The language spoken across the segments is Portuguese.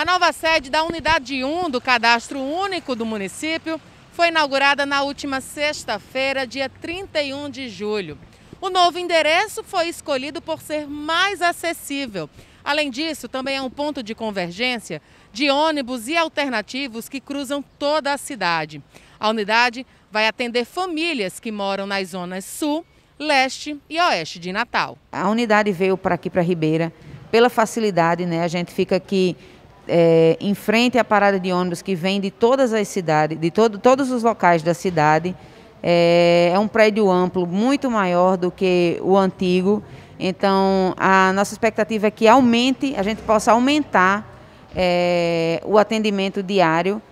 A nova sede da Unidade 1 do Cadastro Único do município foi inaugurada na última sexta-feira, dia 31 de julho. O novo endereço foi escolhido por ser mais acessível. Além disso, também é um ponto de convergência de ônibus e alternativos que cruzam toda a cidade. A unidade vai atender famílias que moram nas zonas sul, leste e oeste de Natal. A unidade veio para aqui, para Ribeira, pela facilidade, né? A gente fica aqui é, em frente à parada de ônibus que vem de todas as cidades, de todo, todos os locais da cidade. É, é um prédio amplo, muito maior do que o antigo. Então, a nossa expectativa é que aumente, a gente possa aumentar é, o atendimento diário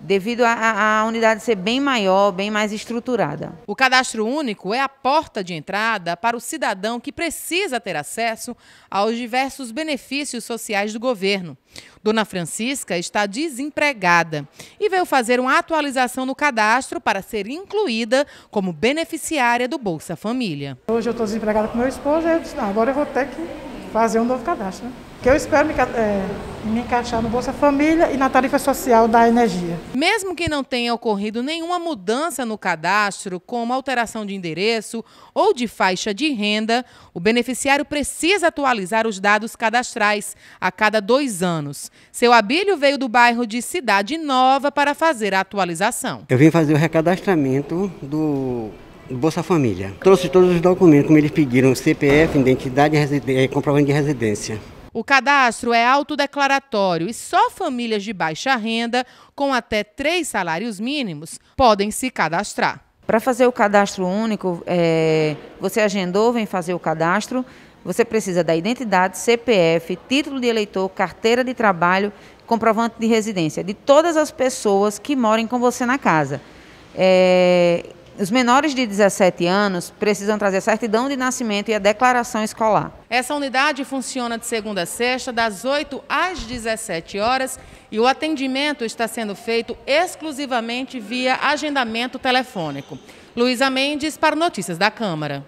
devido à unidade ser bem maior, bem mais estruturada. O cadastro único é a porta de entrada para o cidadão que precisa ter acesso aos diversos benefícios sociais do governo. Dona Francisca está desempregada e veio fazer uma atualização no cadastro para ser incluída como beneficiária do Bolsa Família. Hoje eu estou desempregada com meu esposo e eu disse, não, agora eu vou ter que fazer um novo cadastro. Né? Que eu espero me, é, me encaixar no Bolsa Família e na tarifa social da energia. Mesmo que não tenha ocorrido nenhuma mudança no cadastro, como alteração de endereço ou de faixa de renda, o beneficiário precisa atualizar os dados cadastrais a cada dois anos. Seu Abílio veio do bairro de Cidade Nova para fazer a atualização. Eu vim fazer o recadastramento do Bolsa Família. Trouxe todos os documentos, como eles pediram, CPF, identidade e eh, comprovante de residência. O cadastro é autodeclaratório e só famílias de baixa renda, com até três salários mínimos, podem se cadastrar. Para fazer o cadastro único, é, você agendou, vem fazer o cadastro, você precisa da identidade, CPF, título de eleitor, carteira de trabalho, comprovante de residência, de todas as pessoas que moram com você na casa. É, os menores de 17 anos precisam trazer a certidão de nascimento e a declaração escolar. Essa unidade funciona de segunda a sexta, das 8 às 17 horas, e o atendimento está sendo feito exclusivamente via agendamento telefônico. Luísa Mendes para Notícias da Câmara.